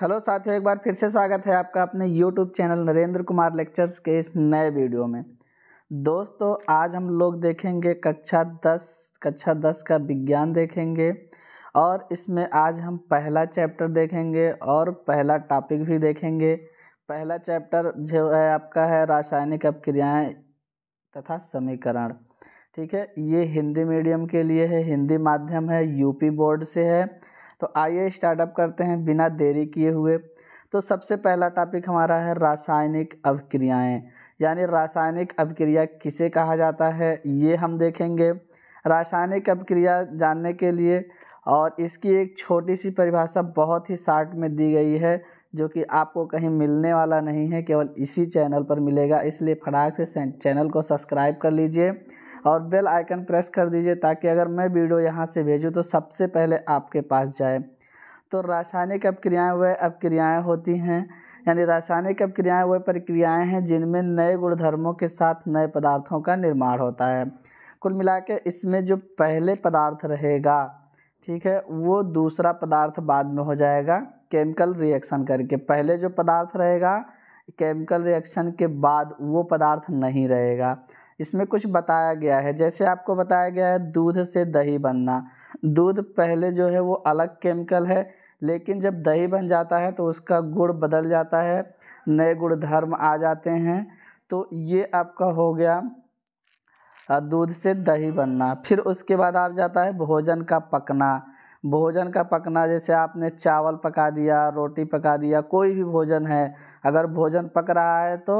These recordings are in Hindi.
हेलो साथियों एक बार फिर से स्वागत है आपका अपने YouTube channel Narendra Kumar lectures के इस नए वीडियो में दोस्तों आज हम लोग देखेंगे कक्षा दस कक्षा दस का विज्ञान देखेंगे और इसमें आज हम पहला चैप्टर देखेंगे और पहला टॉपिक भी देखेंगे पहला चैप्टर जो है आपका है रासायनिक अपक्रियाएँ तथा समीकरण ठीक है ये हिंदी मीडियम के लिए है हिंदी माध्यम है यूपी बोर्ड से है तो आइए स्टार्टअप करते हैं बिना देरी किए हुए तो सबसे पहला टॉपिक हमारा है रासायनिक अभिक्रियाएँ यानी रासायनिक अभिक्रिया किसे कहा जाता है ये हम देखेंगे रासायनिक अभिक्रिया जानने के लिए और इसकी एक छोटी सी परिभाषा बहुत ही शार्ट में दी गई है जो कि आपको कहीं मिलने वाला नहीं है केवल इसी चैनल पर मिलेगा इसलिए फटाक से चैनल को सब्सक्राइब कर लीजिए और बेल आइकन प्रेस कर दीजिए ताकि अगर मैं वीडियो यहाँ से भेजूँ तो सबसे पहले आपके पास जाए तो रासायनिक अपक्रियाएँ वह अपक्रियाएँ होती हैं यानी रासायनिक अपक्रियाएँ वह प्रक्रियाएँ हैं जिनमें नए गुणधर्मों के साथ नए पदार्थों का निर्माण होता है कुल मिला इसमें जो पहले पदार्थ रहेगा ठीक है वो दूसरा पदार्थ बाद में हो जाएगा केमिकल रिएक्शन करके पहले जो पदार्थ रहेगा केमिकल रिएक्शन के बाद वो पदार्थ नहीं रहेगा इसमें कुछ बताया गया है जैसे आपको बताया गया है दूध से दही बनना दूध पहले जो है वो अलग केमिकल है लेकिन जब दही बन जाता है तो उसका गुड़ बदल जाता है नए गुड़ धर्म आ जाते हैं तो ये आपका हो गया दूध से दही बनना फिर उसके बाद आप जाता है भोजन का पकना भोजन का पकना जैसे आपने चावल पका दिया रोटी पका दिया कोई भी भोजन है अगर भोजन पक रहा है तो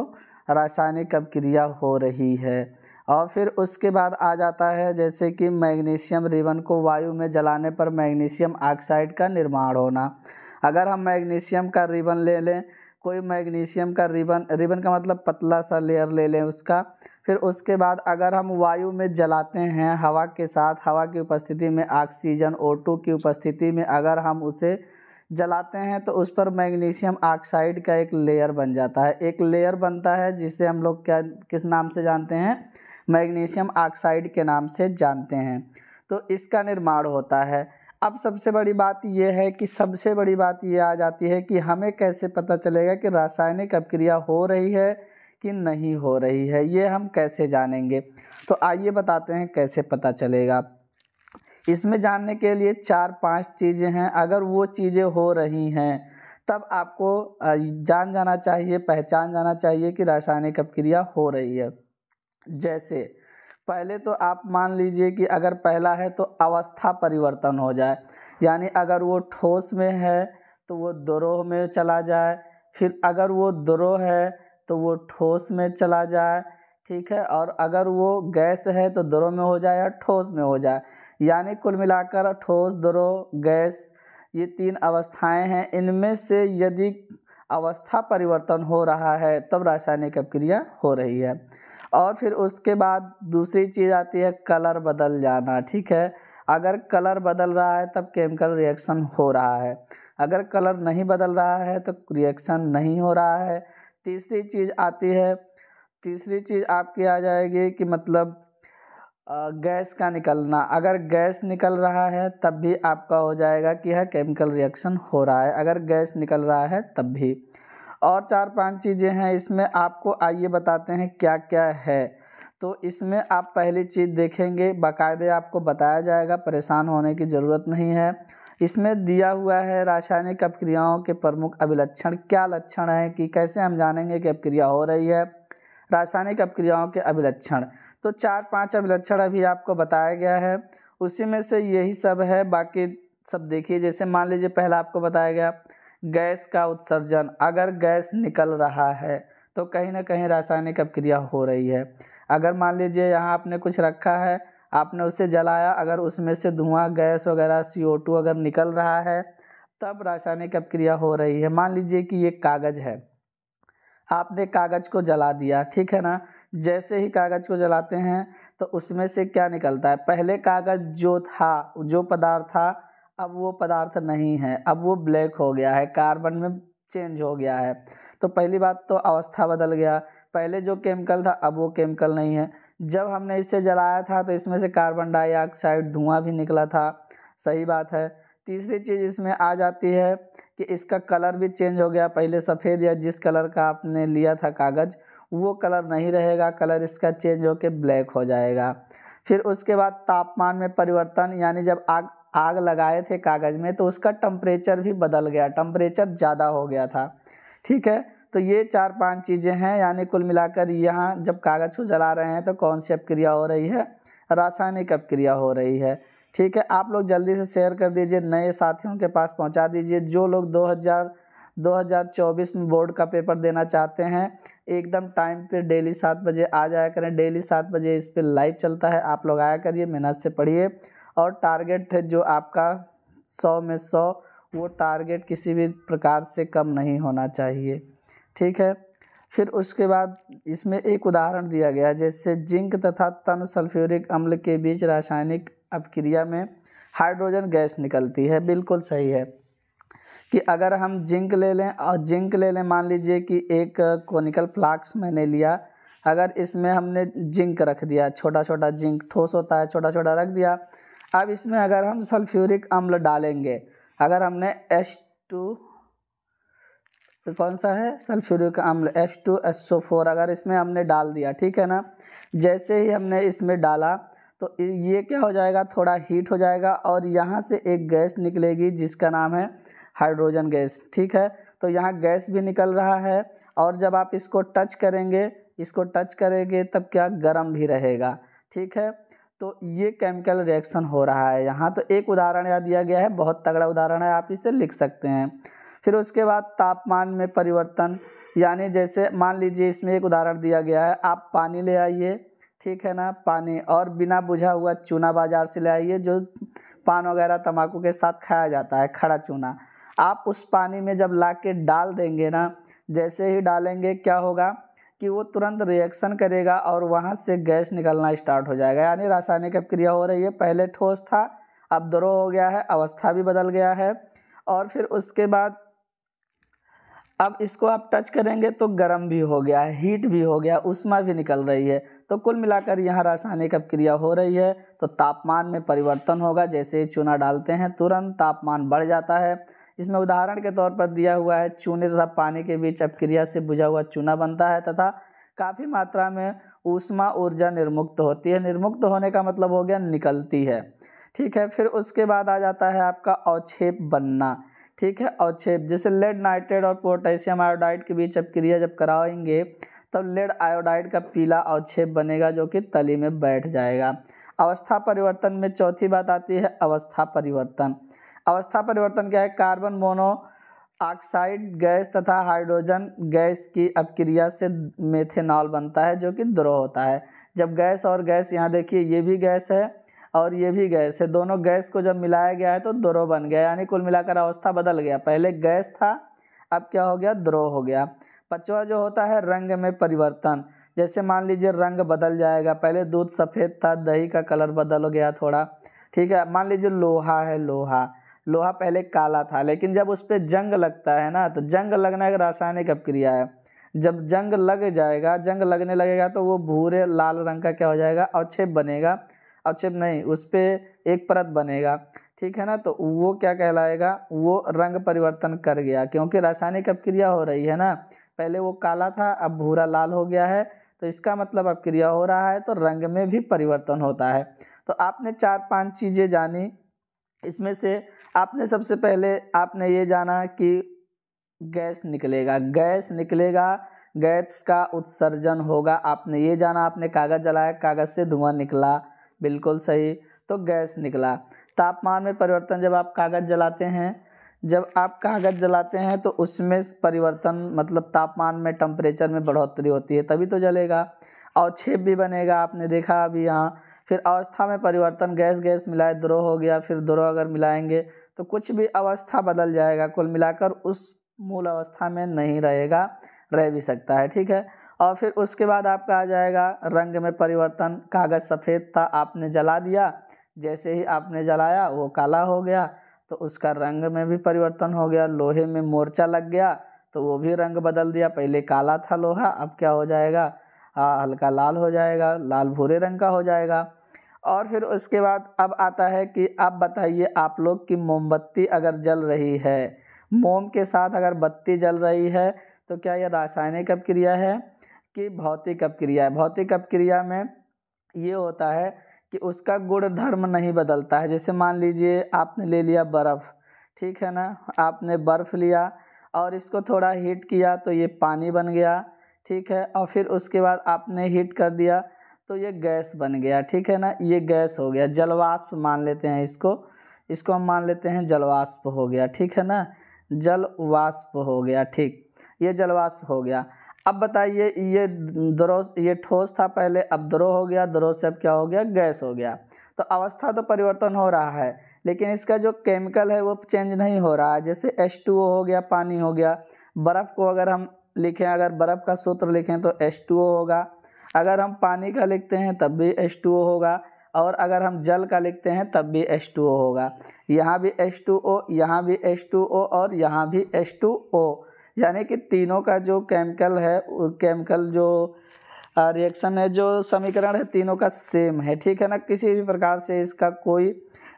रासायनिक अपक्रिया हो रही है और फिर उसके बाद आ जाता है जैसे कि मैग्नीशियम रिबन को वायु में जलाने पर मैग्नीशियम ऑक्साइड का निर्माण होना अगर हम मैग्नीशियम का रिबन ले लें कोई मैग्नीशियम का रिबन रिबन का मतलब पतला सा लेयर ले लें उसका फिर उसके बाद अगर हम वायु में जलाते हैं हवा के साथ हवा की उपस्थिति में ऑक्सीजन ओ की उपस्थिति में अगर हम उसे जलाते हैं तो उस पर मैग्नीशियम ऑक्साइड का एक लेयर बन जाता है एक लेयर बनता है जिसे हम लोग क्या किस नाम से जानते हैं मैग्नीशियम ऑक्साइड के नाम से जानते हैं तो इसका निर्माण होता है अब सबसे बड़ी बात यह है कि सबसे बड़ी बात ये आ जाती है कि हमें कैसे पता चलेगा कि रासायनिक अपक्रिया हो रही है कि नहीं हो रही है ये हम कैसे जानेंगे तो आइए बताते हैं कैसे पता चलेगा इसमें जानने के लिए चार पांच चीज़ें हैं अगर वो चीज़ें हो रही हैं तब आपको जान जाना चाहिए पहचान जाना चाहिए कि रासायनिक अपक्रिया हो रही है जैसे पहले तो आप मान लीजिए कि अगर पहला है तो अवस्था परिवर्तन हो जाए यानी अगर वो ठोस में है तो वो द्रोह में चला जाए फिर अगर वो द्रोह है तो वो ठोस में चला जाए ठीक है और अगर वो गैस है तो द्रोह में हो जाए या ठोस में हो जाए यानी कुल मिलाकर ठोस दरो गैस ये तीन अवस्थाएं हैं इनमें से यदि अवस्था परिवर्तन हो रहा है तब रासायनिक अपक्रिया हो रही है और फिर उसके बाद दूसरी चीज़ आती है कलर बदल जाना ठीक है अगर कलर बदल रहा है तब केमिकल रिएक्शन हो रहा है अगर कलर नहीं बदल रहा है तो रिएक्शन नहीं हो रहा है तीसरी चीज़ आती है तीसरी चीज़ आपकी आ जाएगी कि मतलब गैस का निकलना अगर गैस निकल रहा है तब भी आपका हो जाएगा कि यह केमिकल रिएक्शन हो रहा है अगर गैस निकल रहा है तब भी और चार पांच चीज़ें हैं इसमें आपको आइए बताते हैं क्या क्या है तो इसमें आप पहली चीज़ देखेंगे बाकायदे आपको बताया जाएगा परेशान होने की ज़रूरत नहीं है इसमें दिया हुआ है रासायनिक अपक्रियाओं के प्रमुख अभिलक्षण क्या लक्षण हैं कि कैसे हम जानेंगे कि अपक्रिया हो रही है रासायनिक अपक्रियाओं के अभिलक्षण तो चार पांच अभिलक्षण अभी आपको बताया गया है उसी में से यही सब है बाकी सब देखिए जैसे मान लीजिए पहला आपको बताया गया गैस का उत्सर्जन अगर गैस निकल रहा है तो कहीं ना कहीं रासायनिक अपक्रिया हो रही है अगर मान लीजिए यहाँ आपने कुछ रखा है आपने उसे जलाया अगर उसमें से धुआं गैस वगैरह सी अगर निकल रहा है तब रासायनिक अपक्रिया हो रही है मान लीजिए कि ये कागज़ है आपने कागज़ को जला दिया ठीक है ना जैसे ही कागज़ को जलाते हैं तो उसमें से क्या निकलता है पहले कागज़ जो था जो पदार्थ था अब वो पदार्थ नहीं है अब वो ब्लैक हो गया है कार्बन में चेंज हो गया है तो पहली बात तो अवस्था बदल गया पहले जो केमिकल था अब वो केमिकल नहीं है जब हमने इसे जलाया था तो इसमें से कार्बन डाइऑक्साइड धुआं भी निकला था सही बात है तीसरी चीज़ इसमें आ जाती है कि इसका कलर भी चेंज हो गया पहले सफ़ेद या जिस कलर का आपने लिया था कागज़ वो कलर नहीं रहेगा कलर इसका चेंज होकर ब्लैक हो जाएगा फिर उसके बाद तापमान में परिवर्तन यानी जब आग आग लगाए थे कागज़ में तो उसका टम्परेचर भी बदल गया टम्परेचर ज़्यादा हो गया था ठीक है तो ये चार पांच चीज़ें हैं यानी कुल मिलाकर यहाँ जब कागज़ को जला रहे हैं तो कौन सी अपक्रिया हो रही है रासायनिक अपक्रिया हो रही है ठीक है आप लोग जल्दी से शेयर कर दीजिए नए साथियों के पास पहुंचा दीजिए जो लोग 2000 2024 में बोर्ड का पेपर देना चाहते हैं एकदम टाइम पे डेली सात बजे आ जाया करें डेली सात बजे इस पर लाइव चलता है आप लोग आया करिए मेहनत से पढ़िए और टारगेट जो आपका सौ में सौ वो टारगेट किसी भी प्रकार से कम नहीं होना चाहिए ठीक है फिर उसके बाद इसमें एक उदाहरण दिया गया जैसे जिंक तथा तन सल्फ्यूरिक अम्ल के बीच रासायनिक अपक्रिया क्रिया में हाइड्रोजन गैस निकलती है बिल्कुल सही है कि अगर हम जिंक ले लें और जिंक ले लें मान लीजिए कि एक कोनिकल फ्लाक्स मैंने लिया अगर इसमें हमने जिंक रख दिया छोटा छोटा जिंक ठोस होता है छोटा छोटा रख दिया अब इसमें अगर हम सल्फ्यूरिक अम्ल डालेंगे अगर हमने एस टू तो कौन सा है सल्फ्यूरिक अम्ल S two S O four अगर इसमें हमने डाल दिया ठीक है ना जैसे ही हमने इसमें डाला तो ये क्या हो जाएगा थोड़ा हीट हो जाएगा और यहाँ से एक गैस निकलेगी जिसका नाम है हाइड्रोजन गैस ठीक है तो यहाँ गैस भी निकल रहा है और जब आप इसको टच करेंगे इसको टच करेंगे तब क्या गर्म भी रहेगा ठीक है तो ये केमिकल रिएक्शन हो रहा है यहाँ तो एक उदाहरण यहाँ दिया गया है बहुत तगड़ा उदाहरण है आप इसे लिख सकते हैं फिर उसके बाद तापमान में परिवर्तन यानी जैसे मान लीजिए इसमें एक उदाहरण दिया गया है आप पानी ले आइए ठीक है ना पानी और बिना बुझा हुआ चूना बाज़ार से ले आइए जो पान वगैरह तम्बाकू के साथ खाया जाता है खड़ा चूना आप उस पानी में जब ला के डाल देंगे ना जैसे ही डालेंगे क्या होगा कि वो तुरंत रिएक्शन करेगा और वहाँ से गैस निकलना स्टार्ट हो जाएगा यानी रासायनिक क्रिया हो रही है पहले ठोस था अब द्रोह हो गया है अवस्था भी बदल गया है और फिर उसके बाद अब इसको आप टच करेंगे तो गर्म भी हो गया हीट भी हो गया उष्मा भी निकल रही है तो कुल मिलाकर यहाँ रासायनिक अपक्रिया हो रही है तो तापमान में परिवर्तन होगा जैसे चूना डालते हैं तुरंत तापमान बढ़ जाता है इसमें उदाहरण के तौर पर दिया हुआ है चूने तथा पानी के बीच अपक्रिया से बुझा हुआ चूना बनता है तथा काफ़ी मात्रा में ऊष्मा ऊर्जा निर्मुक्त होती है निर्मुक्त होने का मतलब हो गया निकलती है ठीक है फिर उसके बाद आ जाता है आपका अवक्षेप बनना ठीक है छेप जैसे लेड नाइट्रेट और पोटेशियम आयोडाइड के बीच अब क्रिया जब कराएंगे तब लेड आयोडाइड का पीला अवक्षेप बनेगा जो कि तली में बैठ जाएगा अवस्था परिवर्तन में चौथी बात आती है अवस्था परिवर्तन अवस्था परिवर्तन क्या है कार्बन मोनो ऑक्साइड गैस तथा हाइड्रोजन गैस की अपक्रिया से मेथेनॉल बनता है जो कि द्रोह होता है जब गैस और गैस यहाँ देखिए ये भी गैस है और ये भी गैस है दोनों गैस को जब मिलाया गया है तो द्रो बन गया यानी कुल मिलाकर अवस्था बदल गया पहले गैस था अब क्या हो गया द्रो हो गया पचवा जो होता है रंग में परिवर्तन जैसे मान लीजिए रंग बदल जाएगा पहले दूध सफ़ेद था दही का कलर बदल हो गया थोड़ा ठीक है मान लीजिए लोहा है लोहा लोहा पहले काला था लेकिन जब उस पर जंग लगता है ना तो जंग लगना एक रासायनिक अप्रिया है जब जंग लग जाएगा जंग लगने लगेगा तो वो भूरे लाल रंग का क्या हो जाएगा अवक्षेप बनेगा अक्षेप नहीं उस पर एक परत बनेगा ठीक है ना तो वो क्या कहलाएगा वो रंग परिवर्तन कर गया क्योंकि रासायनिक अपक्रिया हो रही है ना पहले वो काला था अब भूरा लाल हो गया है तो इसका मतलब अपक्रिया हो रहा है तो रंग में भी परिवर्तन होता है तो आपने चार पांच चीज़ें जानी इसमें से आपने सबसे पहले आपने ये जाना कि गैस निकलेगा गैस निकलेगा गैस का उत्सर्जन होगा आपने ये जाना आपने कागज़ जलाया कागज़ से धुआं निकला बिल्कुल सही तो गैस निकला तापमान में परिवर्तन जब आप कागज़ जलाते हैं जब आप कागज़ जलाते हैं तो उसमें परिवर्तन मतलब तापमान में टम्परेचर में बढ़ोतरी होती है तभी तो जलेगा और छेप भी बनेगा आपने देखा अभी यहाँ फिर अवस्था में परिवर्तन गैस गैस मिलाए द्रोह हो गया फिर द्रोह अगर मिलाएंगे तो कुछ भी अवस्था बदल जाएगा कुल मिलाकर उस मूल अवस्था में नहीं रहेगा रह भी सकता है ठीक है और फिर उसके बाद आपका आ जाएगा रंग में परिवर्तन कागज़ सफ़ेद था आपने जला दिया जैसे ही आपने जलाया वो काला हो गया तो उसका रंग में भी परिवर्तन हो गया लोहे में मोर्चा लग गया तो वो भी रंग बदल दिया पहले काला था लोहा अब क्या हो जाएगा हल्का लाल हो जाएगा लाल भूरे रंग का हो जाएगा और फिर उसके बाद अब आता है कि अब बताइए आप लोग की मोमबत्ती अगर जल रही है मोम के साथ अगर बत्ती जल रही है तो क्या यह रासायनिक अब क्रिया है कि भौतिक अपक्रिया है भौतिक अपक्रिया में ये होता है कि उसका गुण धर्म नहीं बदलता है जैसे मान लीजिए आपने ले लिया बर्फ़ ठीक है ना आपने बर्फ़ लिया और इसको थोड़ा हीट किया तो ये पानी बन गया ठीक है और फिर उसके बाद आपने हीट कर दिया तो ये गैस बन गया ठीक है ना ये गैस हो गया जलवाष्प मान लेते हैं इसको इसको हम मान लेते हैं जलवाष्प हो गया ठीक है ना जलवाष्प हो गया ठीक ये जलवाष्प हो गया अब बताइए ये द्रोस ये ठोस था पहले अब द्रो हो गया द्रो से अब क्या हो गया गैस हो गया तो अवस्था तो परिवर्तन हो रहा है लेकिन इसका जो केमिकल है वो चेंज नहीं हो रहा है जैसे एस टू ओ हो गया पानी हो गया बर्फ़ को अगर हम लिखें अगर बर्फ़ का सूत्र लिखें तो एस टू ओ होगा अगर हम पानी का लिखते हैं तब भी एस टू ओ होगा और अगर हम जल का लिखते हैं तब भी एस टू ओ होगा यहाँ भी एस टू ओ यहाँ भी एस टू ओ और यहाँ भी एस टू ओ यानी कि तीनों का जो केमिकल है केमिकल जो रिएक्शन है जो समीकरण है तीनों का सेम है ठीक है ना किसी भी प्रकार से इसका कोई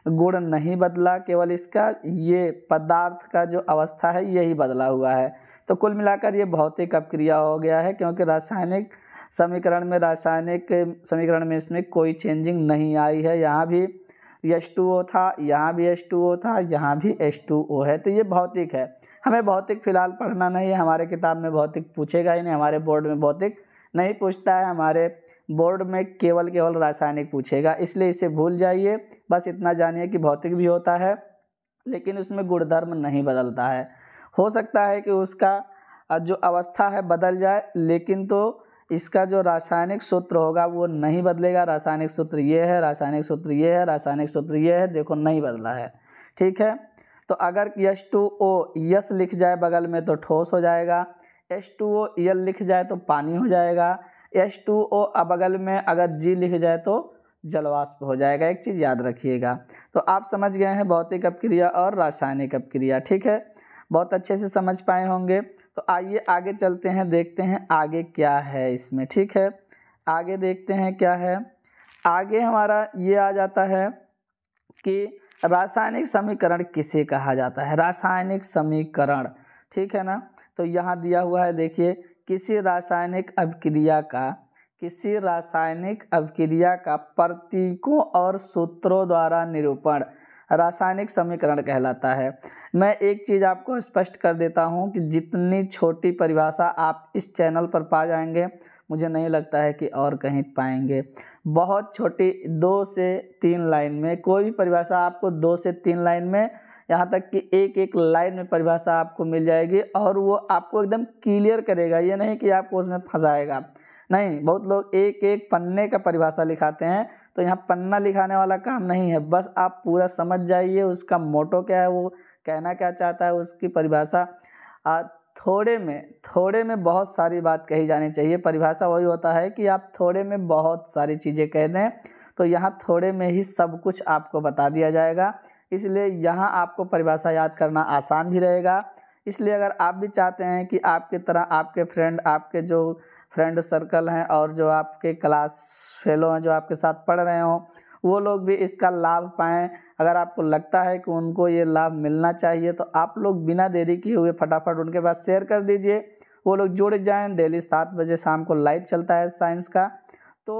गुण नहीं बदला केवल इसका ये पदार्थ का जो अवस्था है यही बदला हुआ है तो कुल मिलाकर ये भौतिक अपक्रिया हो गया है क्योंकि रासायनिक समीकरण में रासायनिक समीकरण में इसमें कोई चेंजिंग नहीं आई है यहाँ भी एच टू ओ था यहाँ भी एच टू ओ था यहाँ भी एच टू ओ है तो ये भौतिक है हमें भौतिक फ़िलहाल पढ़ना नहीं है हमारे किताब में भौतिक पूछेगा ही नहीं हमारे बोर्ड में भौतिक नहीं पूछता है हमारे बोर्ड में केवल केवल रासायनिक पूछेगा इसलिए इसे भूल जाइए बस इतना जानिए कि भौतिक भी होता है लेकिन उसमें गुणधर्म नहीं बदलता है हो सकता है कि उसका जो अवस्था है बदल जाए लेकिन तो इसका जो रासायनिक सूत्र होगा वो नहीं बदलेगा रासायनिक सूत्र ये है रासायनिक सूत्र ये है रासायनिक सूत्र ये है देखो नहीं बदला है ठीक है तो अगर यश टू ओ यस लिख जाए बगल में तो ठोस हो जाएगा एस टू ओ यल लिख जाए तो पानी हो जाएगा एस टू ओ बगल में अगर जी लिख जाए तो जलवाष्प हो जाएगा एक चीज़ याद रखिएगा तो आप समझ गए हैं भौतिक अपक्रिया और रासायनिक अपक्रिया ठीक है बहुत अच्छे से समझ पाए होंगे तो आइए आगे चलते हैं देखते हैं आगे क्या है इसमें ठीक है आगे देखते हैं क्या है आगे हमारा ये आ जाता है कि रासायनिक समीकरण किसे कहा जाता है रासायनिक समीकरण ठीक है ना तो यहाँ दिया हुआ है देखिए किसी रासायनिक अभिक्रिया का किसी रासायनिक अभिक्रिया का प्रतीकों और सूत्रों द्वारा निरूपण रासायनिक समीकरण कहलाता है मैं एक चीज़ आपको स्पष्ट कर देता हूँ कि जितनी छोटी परिभाषा आप इस चैनल पर पा जाएंगे मुझे नहीं लगता है कि और कहीं पाएंगे बहुत छोटी दो से तीन लाइन में कोई भी परिभाषा आपको दो से तीन लाइन में यहाँ तक कि एक एक लाइन में परिभाषा आपको मिल जाएगी और वो आपको एकदम क्लियर करेगा ये नहीं कि आपको उसमें फंसाएगा नहीं बहुत लोग एक एक पन्ने का परिभाषा लिखाते हैं तो यहाँ पन्ना लिखाने वाला काम नहीं है बस आप पूरा समझ जाइए उसका मोटो क्या है वो कहना क्या चाहता है उसकी परिभाषा थोड़े में थोड़े में बहुत सारी बात कही जानी चाहिए परिभाषा वही होता है कि आप थोड़े में बहुत सारी चीज़ें कह दें तो यहाँ थोड़े में ही सब कुछ आपको बता दिया जाएगा इसलिए यहाँ आपको परिभाषा याद करना आसान भी रहेगा इसलिए अगर आप भी चाहते हैं कि आपकी तरह आपके फ्रेंड आपके जो फ्रेंड सर्कल हैं और जो आपके क्लास फेलो हैं जो आपके साथ पढ़ रहे हों वो लोग भी इसका लाभ पाएँ अगर आपको लगता है कि उनको ये लाभ मिलना चाहिए तो आप लोग बिना देरी किए हुए फटाफट उनके पास शेयर कर दीजिए वो लोग जुड़ जाएँ डेली सात बजे शाम को लाइव चलता है साइंस का तो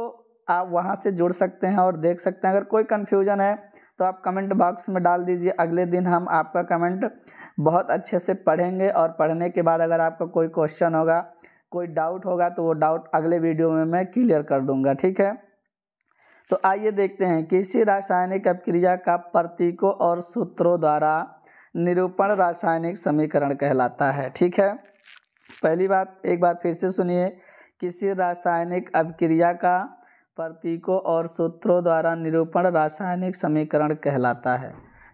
आप वहाँ से जुड़ सकते हैं और देख सकते हैं अगर कोई कन्फ्यूजन है तो आप कमेंट बॉक्स में डाल दीजिए अगले दिन हम आपका कमेंट बहुत अच्छे से पढ़ेंगे और पढ़ने के बाद अगर आपका कोई क्वेश्चन होगा कोई डाउट होगा तो वो डाउट अगले वीडियो में मैं क्लियर कर दूंगा ठीक है तो आइए देखते हैं किसी रासायनिक अपक्रिया का प्रतीकों और सूत्रों द्वारा निरूपण रासायनिक समीकरण कहलाता है ठीक है पहली बात एक बार फिर से सुनिए किसी रासायनिक अभिक्रिया का प्रतीकों और सूत्रों द्वारा निरूपण रासायनिक समीकरण कहलाता है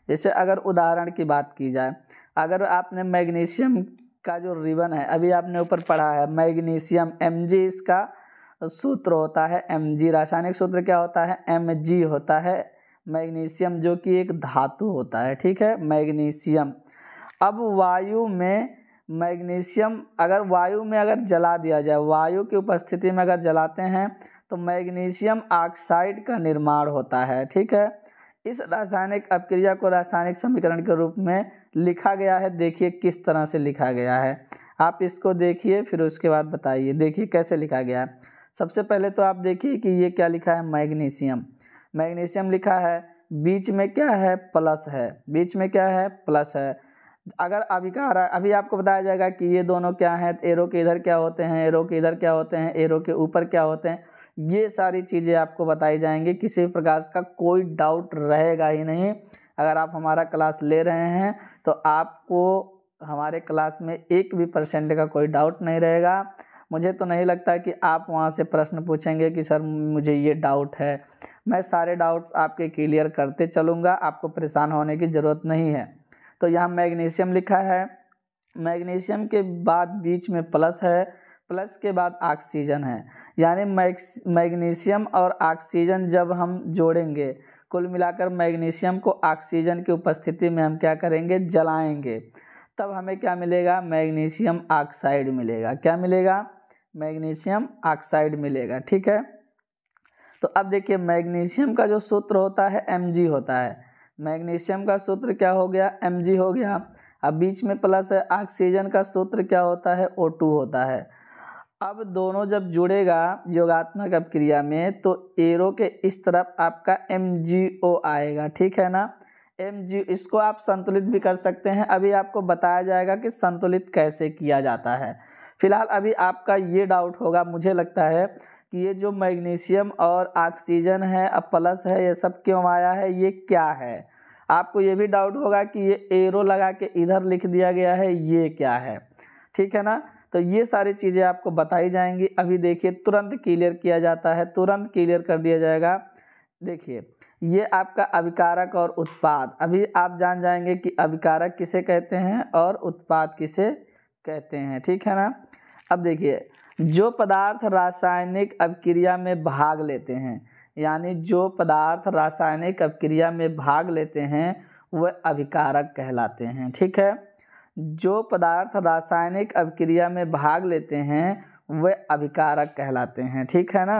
जैसे अगर उदाहरण की बात की जाए अगर आपने मैग्नीशियम का जो रिबन है अभी आपने ऊपर पढ़ा है मैग्नीशियम एम इसका सूत्र होता है एम जी रासायनिक सूत्र क्या होता है एम जी होता है मैग्नीशियम जो कि एक धातु होता है ठीक है मैग्नीशियम अब वायु में मैग्नीशियम अगर वायु में अगर जला दिया जाए वायु की उपस्थिति में अगर जलाते हैं तो मैग्नीशियम ऑक्साइड का निर्माण होता है ठीक है इस रासायनिक अपक्रिया को रासायनिक समीकरण के रूप में लिखा गया है देखिए किस तरह से लिखा गया है आप इसको देखिए फिर उसके बाद बताइए देखिए कैसे लिखा गया है सबसे पहले तो आप देखिए कि ये क्या लिखा है मैग्नीशियम मैग्नीशियम लिखा है बीच में क्या है प्लस है बीच में क्या है प्लस है अगर अभी कहा रहा अभी आपको बताया जाएगा कि ये दोनों क्या हैं एरो के इधर क्या होते हैं एरो के इधर क्या होते हैं एरो के ऊपर क्या होते हैं ये सारी चीज़ें आपको बताई जाएंगी किसी भी प्रकार का कोई डाउट रहेगा ही नहीं अगर आप हमारा क्लास ले रहे हैं तो आपको हमारे क्लास में एक भी परसेंट का कोई डाउट नहीं रहेगा मुझे तो नहीं लगता कि आप वहाँ से प्रश्न पूछेंगे कि सर मुझे ये डाउट है मैं सारे डाउट्स आपके क्लियर करते चलूँगा आपको परेशान होने की ज़रूरत नहीं है तो यहाँ मैग्नीशियम लिखा है मैग्नीशियम के बाद बीच में प्लस है प्लस के बाद ऑक्सीजन है यानी मैग्नीशियम और ऑक्सीजन जब हम जोड़ेंगे कुल मिलाकर मैग्नीशियम को ऑक्सीजन की उपस्थिति में हम क्या करेंगे जलाएंगे तब हमें क्या मिलेगा मैग्नीशियम ऑक्साइड मिलेगा क्या मिलेगा मैग्नीशियम ऑक्साइड मिलेगा ठीक है तो अब देखिए मैग्नीशियम का जो सूत्र होता है एम होता है मैग्नीशियम का सूत्र क्या हो गया एम हो गया अब बीच में प्लस है ऑक्सीजन का सूत्र क्या होता है ओ होता है अब दोनों जब जुड़ेगा योगात्मक अपक्रिया में तो एरो के इस तरफ आपका एम आएगा ठीक है ना एम इसको आप संतुलित भी कर सकते हैं अभी आपको बताया जाएगा कि संतुलित कैसे किया जाता है फिलहाल अभी आपका ये डाउट होगा मुझे लगता है कि ये जो मैग्नीशियम और ऑक्सीजन है अब प्लस है ये सब क्यों आया है ये क्या है आपको ये भी डाउट होगा कि ये एरो लगा के इधर लिख दिया गया है ये क्या है ठीक है ना तो ये सारी चीज़ें आपको बताई जाएंगी अभी देखिए तुरंत क्लियर किया जाता है तुरंत क्लियर कर दिया जाएगा देखिए ये आपका अविकारक और उत्पाद अभी आप जान जाएंगे कि अविकारक किसे कहते हैं और उत्पाद किसे कहते हैं ठीक है ना अब देखिए जो पदार्थ रासायनिक अभिक्रिया में भाग लेते हैं यानी जो पदार्थ रासायनिक अभिक्रिया में भाग लेते हैं वह अभिकारक कहलाते हैं ठीक है जो पदार्थ रासायनिक अभिक्रिया में भाग लेते हैं वह अभिकारक कहलाते हैं ठीक है ना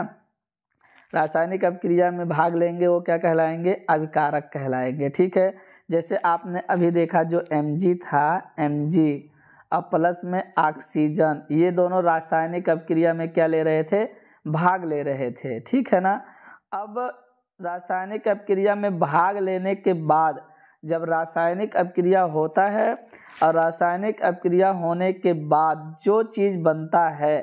रासायनिक अपक्रिया में भाग लेंगे वो क्या कहलाएंगे अभिकारक कहलाएंगे ठीक है जैसे आपने अभी देखा जो एम था एम और प्लस में ऑक्सीजन ये दोनों रासायनिक अपक्रिया में क्या ले रहे थे भाग ले रहे थे ठीक है ना अब रासायनिक अपक्रिया में भाग लेने के बाद जब रासायनिक अपक्रिया होता है और रासायनिक अपक्रिया होने के बाद जो चीज़ बनता है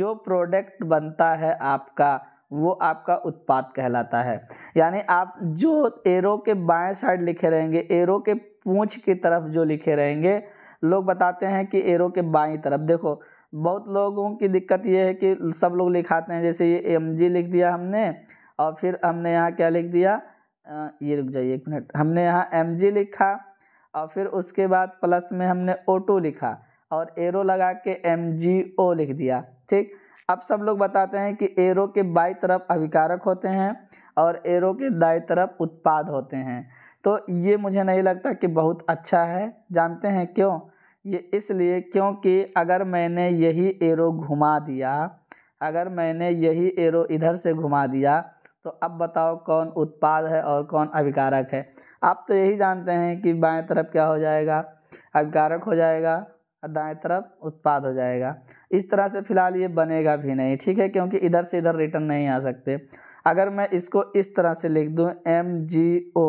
जो प्रोडक्ट बनता है आपका वो आपका उत्पाद कहलाता है यानी आप जो एरो के बाएं साइड लिखे रहेंगे एरो के पूंछ की तरफ जो लिखे रहेंगे लोग बताते हैं कि एरो के बाई तरफ देखो बहुत लोगों की दिक्कत ये है कि सब लोग लिखाते हैं जैसे ये एम जी लिख दिया हमने और फिर हमने यहाँ क्या लिख दिया ये रुक जाइए एक मिनट हमने यहाँ एम जी लिखा और फिर उसके बाद प्लस में हमने ओ टू लिखा और एरो लगा के एम जी ओ लिख दिया ठीक अब सब लोग बताते हैं कि एरो के बाई तरफ अभिकारक होते हैं और एरो के दाई तरफ उत्पाद होते हैं तो ये मुझे नहीं लगता कि बहुत अच्छा है जानते हैं क्यों ये इसलिए क्योंकि अगर मैंने यही एरो घुमा दिया अगर मैंने यही एरो इधर से घुमा दिया तो अब बताओ कौन उत्पाद है और कौन अभिकारक है आप तो यही जानते हैं कि बाएं तरफ क्या हो जाएगा अभिकारक हो जाएगा और दाएं तरफ उत्पाद हो जाएगा इस तरह से फिलहाल ये बनेगा भी नहीं ठीक है क्योंकि इधर से इधर रिटर्न नहीं आ सकते अगर मैं इसको इस तरह से लिख दूँ एम जी ओ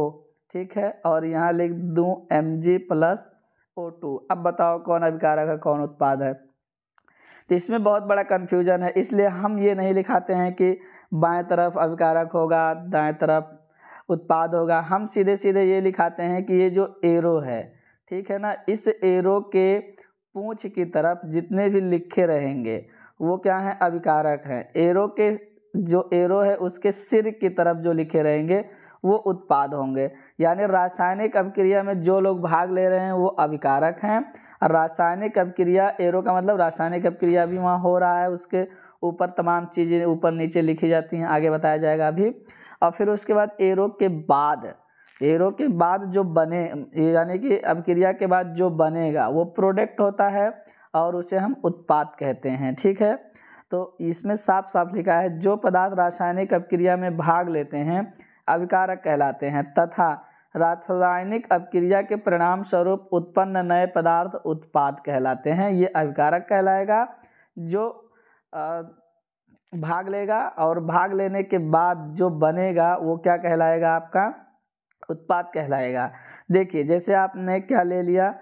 ठीक है और यहाँ लिख दूँ M G plus O two अब बताओ कौन अभिकारक है कौन उत्पाद है तो इसमें बहुत बड़ा कन्फ्यूजन है इसलिए हम ये नहीं लिखाते हैं कि बाएं तरफ अभिकारक होगा दाएं तरफ उत्पाद होगा हम सीधे सीधे ये लिखाते हैं कि ये जो एरो है ठीक है ना इस एरो के पूंछ की तरफ जितने भी लिखे रहेंगे वो क्या है अभिकारक हैं एरो के जो एरो है उसके सिर की तरफ जो लिखे रहेंगे वो उत्पाद होंगे यानी रासायनिक अभिक्रिया में जो लोग भाग ले रहे हैं वो अभिकारक हैं और रासायनिक अभिक्रिया एरो का मतलब रासायनिक अभिक्रिया भी वहाँ हो रहा है उसके ऊपर तमाम चीज़ें ऊपर नीचे लिखी जाती हैं आगे बताया जाएगा अभी और फिर उसके बाद एरो के बाद एरो के बाद जो बने यानी कि अभिक्रिया के बाद जो बनेगा वो प्रोडक्ट होता है और उसे हम उत्पाद कहते हैं ठीक है तो इसमें साफ साफ लिखा है जो पदार्थ रासायनिक अभिक्रिया में भाग लेते हैं अविकारक कहलाते हैं तथा रासायनिक अपक्रिया के परिणाम स्वरूप उत्पन्न नए पदार्थ उत्पाद कहलाते हैं ये अविकारक कहलाएगा जो भाग लेगा और भाग लेने के बाद जो बनेगा वो क्या कहलाएगा आपका उत्पाद कहलाएगा देखिए जैसे आपने क्या ले लिया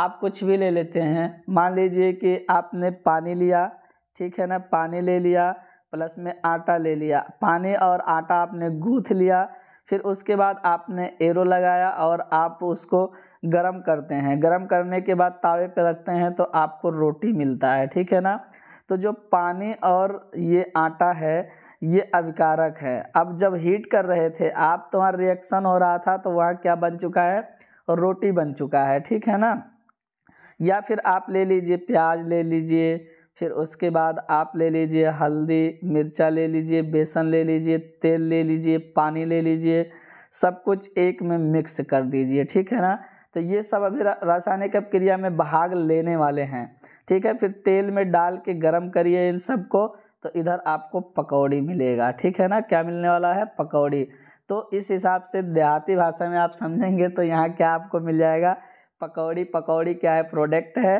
आप कुछ भी ले लेते हैं मान लीजिए कि आपने पानी लिया ठीक है ना पानी ले लिया प्लस में आटा ले लिया पानी और आटा आपने गूँथ लिया फिर उसके बाद आपने एरो लगाया और आप उसको गरम करते हैं गरम करने के बाद तावे पर रखते हैं तो आपको रोटी मिलता है ठीक है ना तो जो पानी और ये आटा है ये अविकारक है अब जब हीट कर रहे थे आप तो वहाँ रिएक्शन हो रहा था तो वहाँ क्या बन चुका है रोटी बन चुका है ठीक है ना या फिर आप ले लीजिए प्याज ले लीजिए फिर उसके बाद आप ले लीजिए हल्दी मिर्चा ले लीजिए बेसन ले लीजिए तेल ले लीजिए पानी ले लीजिए सब कुछ एक में मिक्स कर दीजिए ठीक है ना तो ये सब अभी रासायनिक अपक्रिया में भाग लेने वाले हैं ठीक है फिर तेल में डाल के गर्म करिए इन सब को तो इधर आपको पकौड़ी मिलेगा ठीक है ना क्या मिलने वाला है पकौड़ी तो इस हिसाब से देहाती भाषा में आप समझेंगे तो यहाँ क्या आपको मिल जाएगा पकौड़ी पकौड़ी क्या है प्रोडक्ट है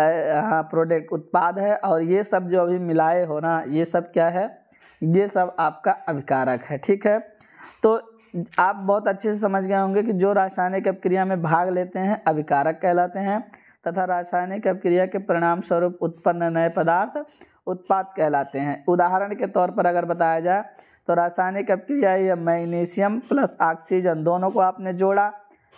हाँ प्रोडक्ट उत्पाद है और ये सब जो अभी मिलाए होना ये सब क्या है ये सब आपका अभिकारक है ठीक है तो आप बहुत अच्छे से समझ गए होंगे कि जो रासायनिक अपक्रिया में भाग लेते हैं अभिकारक कहलाते हैं तथा रासायनिक अपक्रिया के परिणाम स्वरूप उत्पन्न नए पदार्थ उत्पाद कहलाते हैं उदाहरण के तौर पर अगर बताया जाए तो रासायनिक अपक्रिया या मैग्नीशियम प्लस ऑक्सीजन दोनों को आपने जोड़ा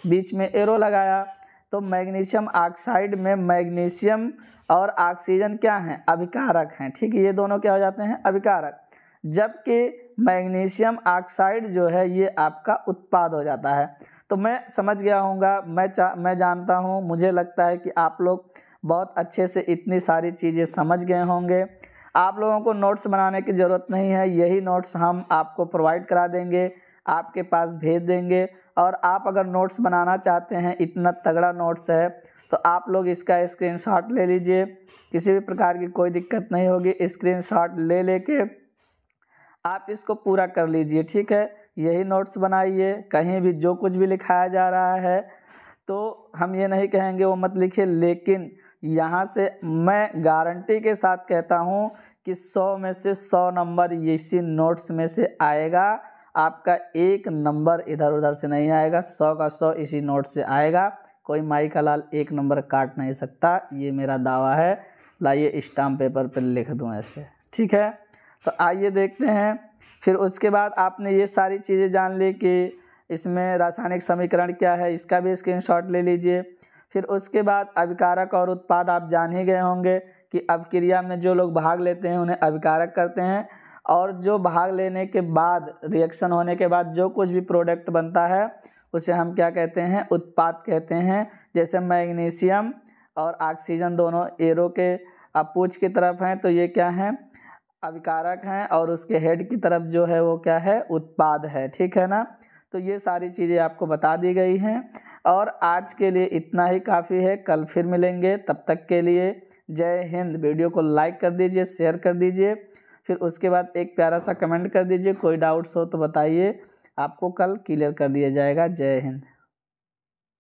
बीच में एरो लगाया तो मैग्नीशियम ऑक्साइड में मैग्नीशियम और ऑक्सीजन क्या हैं अभिकारक हैं ठीक है ये दोनों क्या हो जाते हैं अभिकारक जबकि मैग्नीशियम ऑक्साइड जो है ये आपका उत्पाद हो जाता है तो मैं समझ गया हूँगा मैं चा मैं जानता हूँ मुझे लगता है कि आप लोग बहुत अच्छे से इतनी सारी चीज़ें समझ गए होंगे आप लोगों को नोट्स बनाने की ज़रूरत नहीं है यही नोट्स हम आपको प्रोवाइड करा देंगे आपके पास भेज देंगे और आप अगर नोट्स बनाना चाहते हैं इतना तगड़ा नोट्स है तो आप लोग इसका स्क्रीनशॉट ले लीजिए किसी भी प्रकार की कोई दिक्कत नहीं होगी स्क्रीनशॉट ले लेके आप इसको पूरा कर लीजिए ठीक है यही नोट्स बनाइए कहीं भी जो कुछ भी लिखाया जा रहा है तो हम ये नहीं कहेंगे वो मत लिखिए लेकिन यहाँ से मैं गारंटी के साथ कहता हूँ कि सौ में से सौ नंबर इसी नोट्स में से आएगा आपका एक नंबर इधर उधर से नहीं आएगा सौ का सौ इसी नोट से आएगा कोई माई का लाल एक नंबर काट नहीं सकता ये मेरा दावा है लाइए स्टाम्प पेपर पर लिख दूँ ऐसे ठीक है तो आइए देखते हैं फिर उसके बाद आपने ये सारी चीज़ें जान ली कि इसमें रासायनिक समीकरण क्या है इसका भी स्क्रीनशॉट ले लीजिए फिर उसके बाद अभिकारक और उत्पाद आप जान ही गए होंगे कि अभिक्रिया में जो लोग भाग लेते हैं उन्हें अभिकारक करते हैं और जो भाग लेने के बाद रिएक्शन होने के बाद जो कुछ भी प्रोडक्ट बनता है उसे हम क्या कहते हैं उत्पाद कहते हैं जैसे मैग्नीशियम और ऑक्सीजन दोनों एरो के अपूच की तरफ हैं तो ये क्या हैं अविकारक हैं और उसके हेड की तरफ जो है वो क्या है उत्पाद है ठीक है ना तो ये सारी चीज़ें आपको बता दी गई हैं और आज के लिए इतना ही काफ़ी है कल फिर मिलेंगे तब तक के लिए जय हिंद वीडियो को लाइक कर दीजिए शेयर कर दीजिए फिर उसके बाद एक प्यारा सा कमेंट कर दीजिए कोई डाउट्स हो तो बताइए आपको कल क्लियर कर दिया जाएगा जय हिंद